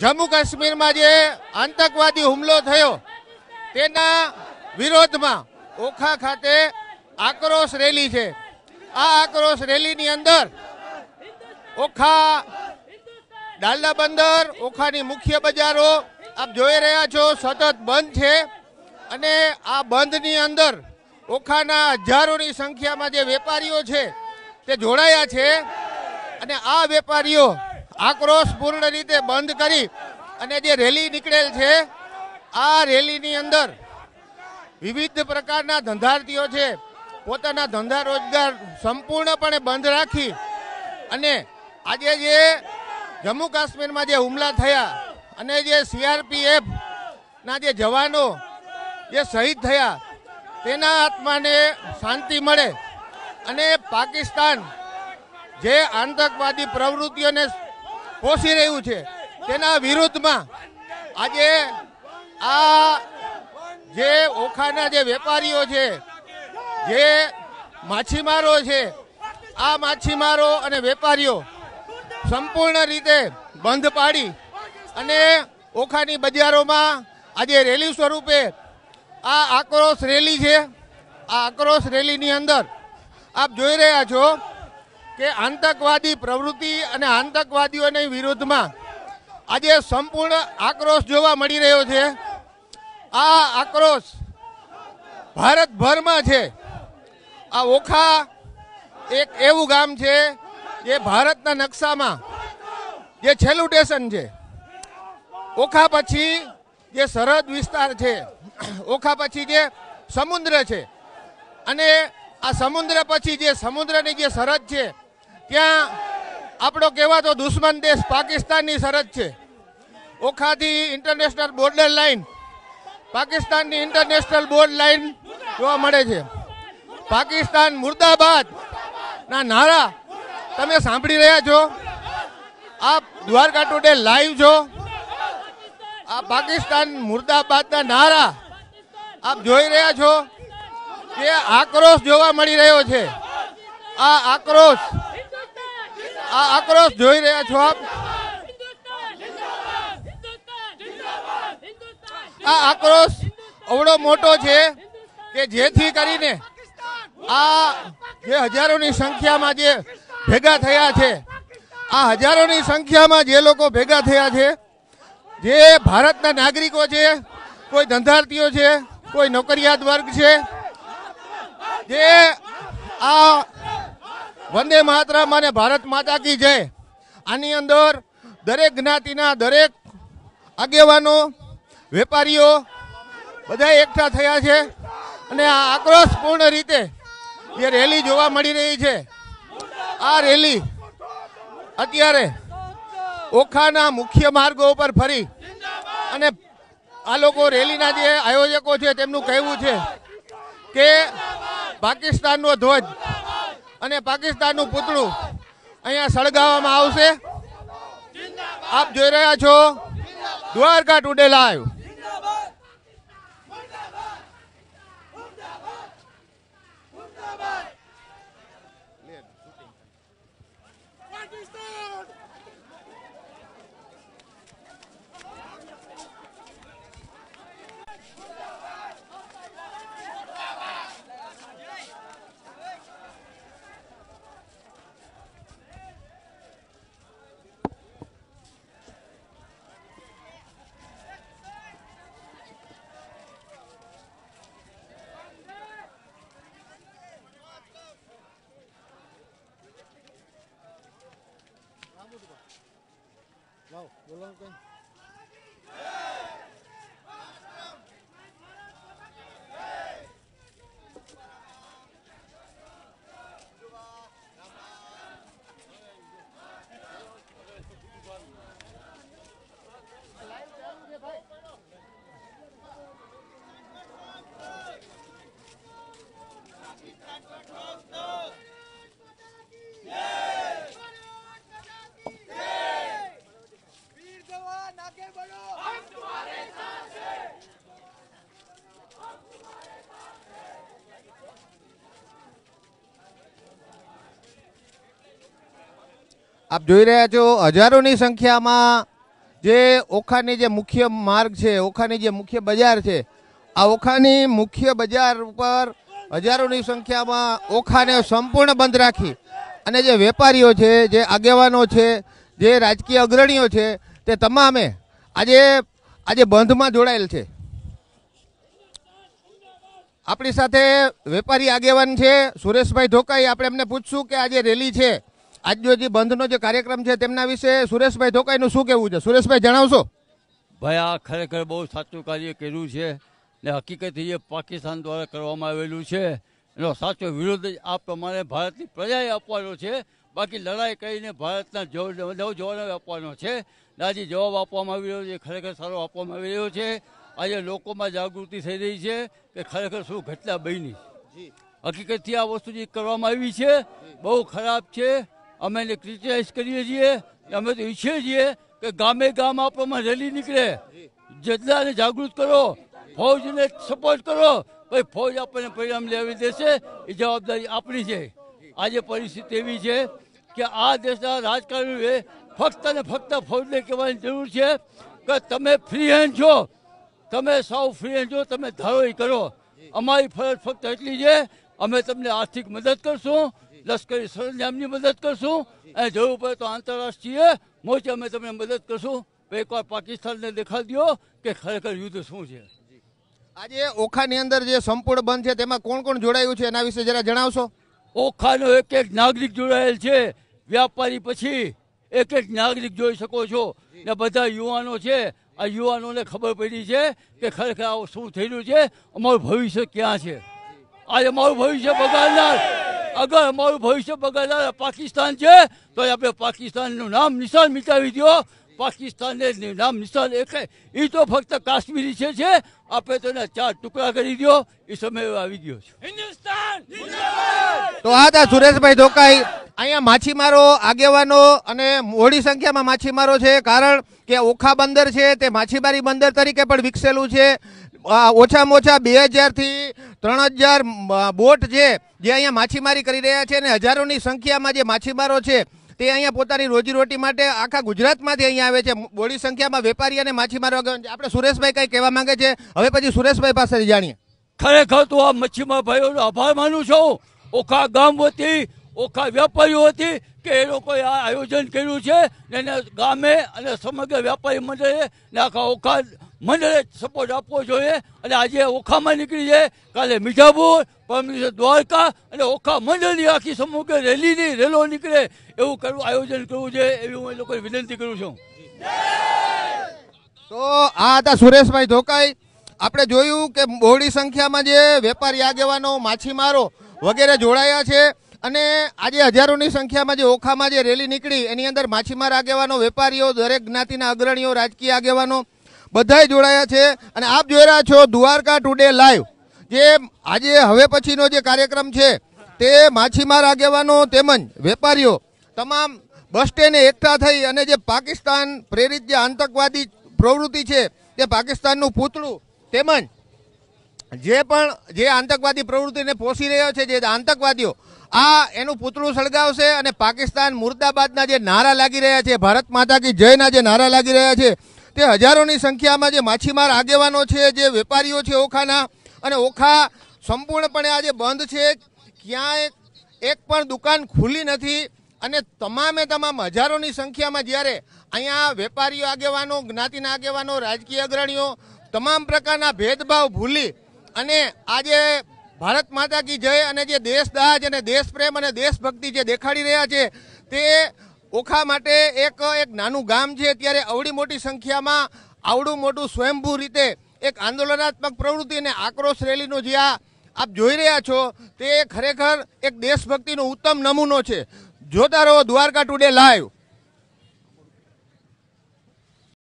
જમ્મુ કાશ્મીરમાં જે આતંકવાદી હુમલો થયો તેના વિરોધમાં ઓખા ખાતે આક્રોશ રેલી છે આ આક્રોશ રેલીની અંદર ઓખા ડાલડા બંદર ઓખાની મુખ્ય બજારો આપ જોઈ રહ્યા છો સતત બંધ છે અને આ બંધની અંદર ઓખાના હજારોની સંખ્યામાં જે વેપારીઓ છે તે જોડાયા છે અને આ વેપારીઓ આક્રોશપૂર્ણ રીતે બંધ કરી અને જે રેલી નીકળેલ છે આ રેલીની અંદર વિવિધ પ્રકારના ધંધાર્થીઓ છે પોતાના ધંધા રોજગાર સંપૂર્ણપણે બંધ રાખી અને આજે જે જમ્મુ કાશ્મીરમાં જે હુમલા થયા અને જે સીઆરપીએફના જે જવાનો જે શહીદ થયા તેના આત્માને શાંતિ મળે અને પાકિસ્તાન જે આતંકવાદી પ્રવૃત્તિઓને પોષી રહ્યું છે તેના વિરુદ્ધમાં આજે આ જે ઓખાના જે વેપારીઓ છે જે માછીમારો છે આ માછીમારો અને વેપારીઓ સંપૂર્ણ રીતે બંધ પાડી અને ઓખાની બજારોમાં આજે રેલી સ્વરૂપે આ આક્રોશ રેલી છે આ આક્રોશ રેલીની અંદર આપ જોઈ રહ્યા છો કે આતંકવાદી પ્રવૃત્તિ અને આતંકવાદીઓની વિરુદ્ધમાં આજે સંપૂર્ણ આક્રોશ જોવા મળી રહ્યો છે આ આક્રોશ ભારતભરમાં છે આ ઓખા એક એવું ગામ છે જે ભારતના નકશામાં જે છેલ્લું સ્ટેશન છે ઓખા પછી જે સરહદ વિસ્તાર છે ઓખા પછી જે સમુદ્ર છે અને આ સમુદ્ર પછી જે સમુદ્રની જે સરહદ છે ત્યાં આપણો કહેવાતો દુશ્મન દેશ પાકિસ્તાનની સરહદ છે ઓખાથી ઇન્ટરનેશનલ બોર્ડર લાઇન પાકિસ્તાનની ઇન્ટરનેશનલ બોર્ડ લાઇન જોવા મળે છે પાકિસ્તાન મુર્દાબાદ ના નારા તમે સાંભળી રહ્યા છો આપ દ્વારકા ટુડે લાઈવ છો આ પાકિસ્તાન મુર્દાબાદના નારા આપ જોઈ રહ્યા છો કે આક્રોશ જોવા મળી રહ્યો છે આ આક્રોશ આ આક્રોશ જોઈ રહ્યા છો આપ આ આક્રોશ અવડો મોટો છે કે જેથી કરીને આ જે હજારોની સંખ્યામાં જે ભેગા થયા છે આ હજારોની સંખ્યામાં જે લોકો ભેગા થયા છે જે ભારતના નાગરિકો છે કોઈ ધંધાર્થીઓ છે કોઈ નોકરિયાત વર્ગ છે જે આ વંદે માતરમ અને ભારત માતા કી જય આની અંદર દરેક જ્ઞાતિના દરેક આગેવાનો વેપારીઓ બધા એકઠા થયા છે અને આ આક્રોશપૂર્ણ રીતે જે રેલી જોવા મળી રહી છે આ રેલી અત્યારે ઓખાના મુખ્ય માર્ગો ઉપર ફરી અને આ લોકો રેલીના જે આયોજકો છે તેમનું કહેવું છે કે પાકિસ્તાનનો ધ્વજ અને પાકિસ્તાનનું પૂતળું અહીંયા સળગાવવામાં આવશે આપ જોઈ રહ્યા છો Dwarka today live Wel, Willow gan. आगे बढ़ो हम तुम्हारे साथ हैं આપ જોઈ રહ્યા છો હજારોની સંખ્યામાં જે ઓખાની જે મુખ્ય માર્ગ છે ઓખાની જે મુખ્ય બજાર છે આ ઓખાની મુખ્ય બજાર ઉપર હજારોની સંખ્યામાં ઓખાને સંપૂર્ણ બંધ રાખી અને જે વેપારીઓ છે જે આગેવાનો છે જે રાજકીય અગ્રણીઓ છે તે તમામે આજે આજે બંધમાં જોડાયેલ છે આપણી સાથે વેપારી આગેવાન છે સુરેશભાઈ ધોકાઈ આપણે એમને પૂછશું કે આજે રેલી છે આજનો જે બંધનો જે કાર્યક્રમ છે તેમના વિશે સુરેશભાઈ ધોકાઈનું શું કહેવું છે સુરેશભાઈ જણાવશો ભાઈ આ ખરેખર બહુ સાચું કાર્ય કર્યું છે ને હકીકત એ પાકિસ્તાન દ્વારા કરવામાં આવેલું છે એનો સાચો વિરોધ આ પ્રમાણે ભારતની પ્રજાએ આપવાનો છે બાકી લડાઈ કરીને ભારતના નવ જવાનો આપવાનો છે આજે જવાબ આપવામાં આવી રહ્યો છે ખરેખર સારો આપવામાં આવી રહ્યો છે આજે લોકોમાં જાગૃતિ થઈ રહી છે કે ખરેખર શું ઘટના બની હકીકતથી આ વસ્તુ જે કરવામાં આવી છે બહુ ખરાબ છે અમે એને ક્રિટિસાઇઝ કરીએ છીએ અમે તો ઈચ્છીએ છીએ કે ગામે ગામ આ પ્રમાણે રેલી નીકળે જેટલાને જાગૃત કરો ફૌજને સપોર્ટ કરો ભાઈ ફૌજ આપણને પરિણામ લેવી દેશે એ જવાબદારી આપણી છે આજે પરિસ્થિતિ એવી છે કે આ દેશના રાજકારણીઓએ ફક્ત ને ફક્ત ફૌજને કહેવાની જરૂર છે કે તમે ફ્રી હેન્ડ છો તમે સૌ ફ્રી હેન્ડ છો તમે ધારો કરો અમારી ફરજ ફક્ત એટલી છે અમે તમને આર્થિક મદદ કરશું લશ્કરી સરંજામની મદદ કરશું અને જરૂર પડે તો આંતરરાષ્ટ્રીય મોરચે અમે તમને મદદ કરશું એકવાર પાકિસ્તાનને દેખાડી દો કે ખરેખર યુદ્ધ શું છે આજે ઓખાની અંદર જે સંપૂર્ણ બંધ છે તેમાં કોણ કોણ જોડાયું છે એના વિશે જરા જણાવશો ઓખાનો એક એક નાગરિક જોડાયેલ છે વ્યાપારી પછી એક એક નાગરિક જોઈ શકો છો ને બધા યુવાનો છે આ યુવાનોને ખબર પડી છે કે ખરેખર આવું શું થયેલું છે અમારું ભવિષ્ય ક્યાં છે આજે અમારું ભવિષ્ય બગાડનાર અગર અમારું ભવિષ્ય બગાડનાર પાકિસ્તાન છે તો આપણે પાકિસ્તાનનું નામ નિશાન મિટાવી દો પાકિસ્તાનને નામ નિશાન એક એ તો ફક્ત કાશ્મીરી છે છે આપણે તો ચાર ટુકડા કરી દો એ સમય આવી ગયો છે હિન્દુસ્તાન તો આ સુરેશભાઈ ધોકાઈ અહીંયા માછીમારો આગેવાનો અને મોડી સંખ્યામાં માછીમારો છે કારણ કે ઓખા બંદર છે તે માછીમારી બંદર તરીકે પણ વિકસેલું છે ઓછામાં ઓછા બે હજારથી ત્રણ હજાર બોટ છે જે અહીંયા માછીમારી કરી રહ્યા છે અને હજારોની સંખ્યામાં જે માછીમારો છે તે અહીંયા પોતાની રોજીરોટી માટે આખા ગુજરાતમાંથી અહીંયા આવે છે મોડી સંખ્યામાં વેપારી અને માછીમારો આપણે સુરેશભાઈ કંઈ કહેવા માંગે છે હવે પછી સુરેશભાઈ પાસે જાણીએ ખરેખર તો આ મચ્છીમાર ભાઈઓનો આભાર માનું છું ઓખા ગામ વતી ઓખા વેપારીઓ હતી કે એ લોકોએ આ આયોજન કર્યું છે ને એને ગામે અને સમગ્ર વેપારી મંડળે ને આખા ઓખા મંડળે સપોર્ટ આપવો જોઈએ અને આજે ઓખામાં નીકળી જાય કાલે મિઠાપુર પરમ દ્વારકા અને ઓખા મંડળની આખી સમગ્ર રેલીની રેલો નીકળે એવું કરવું આયોજન કરવું છે એવી હું એ લોકોએ વિનંતી કરું છું તો આ હતા સુરેશભાઈ ધોકાઈ આપણે જોયું કે બહોળી સંખ્યામાં જે વેપારી આગેવાનો માછીમારો વગેરે જોડાયા છે અને આજે હજારોની સંખ્યામાં જે ઓખામાં જે રેલી નીકળી એની અંદર માછીમાર આગેવાનો વેપારીઓ દરેક જ્ઞાતિના અગ્રણીઓ રાજકીય આગેવાનો બધાય જોડાયા છે અને આપ જોઈ રહ્યા છો દ્વારકા ટુડે લાઈવ જે આજે હવે પછીનો જે કાર્યક્રમ છે તે માછીમાર આગેવાનો તેમજ વેપારીઓ તમામ બસ સ્ટેન્ડે એકઠા થઈ અને જે પાકિસ્તાન પ્રેરિત જે આતંકવાદી પ્રવૃત્તિ છે તે પાકિસ્તાનનું પૂતળું તેમજ જે પણ જે આતંકવાદી પ્રવૃત્તિને પોષી રહ્યો છે જે આતંકવાદીઓ આ એનું પુતળું સળગાવશે અને પાકિસ્તાન મુર્દાબાદના જે નારા લાગી રહ્યા છે ભારત માતા કી જયના જે નારા લાગી રહ્યા છે તે હજારોની સંખ્યામાં જે માછીમાર આગેવાનો છે જે વેપારીઓ છે ઓખાના અને ઓખા સંપૂર્ણપણે આજે બંધ છે ક્યાંય એક પણ દુકાન ખુલી નથી અને તમામે તમામ હજારોની સંખ્યામાં જ્યારે અહીંયા વેપારીઓ આગેવાનો જ્ઞાતિના આગેવાનો રાજકીય અગ્રણીઓ તમામ પ્રકારના ભેદભાવ ભૂલી અને આજે ભારત માતા કી જય અને જે દેશદાજ અને દેશ પ્રેમ અને દેશભક્તિ જે દેખાડી રહ્યા છે તે ઓખા માટે એક એક નાનું ગામ છે ત્યારે અવડી મોટી સંખ્યામાં આવડું મોટું સ્વયંભૂ રીતે એક આંદોલનાત્મક પ્રવૃત્તિ અને આક્રોશ રેલીનો જે આ આપ જોઈ રહ્યા છો તે ખરેખર એક દેશભક્તિનો ઉત્તમ નમૂનો છે જોતા રહો દ્વારકા ટુડે લાઈવ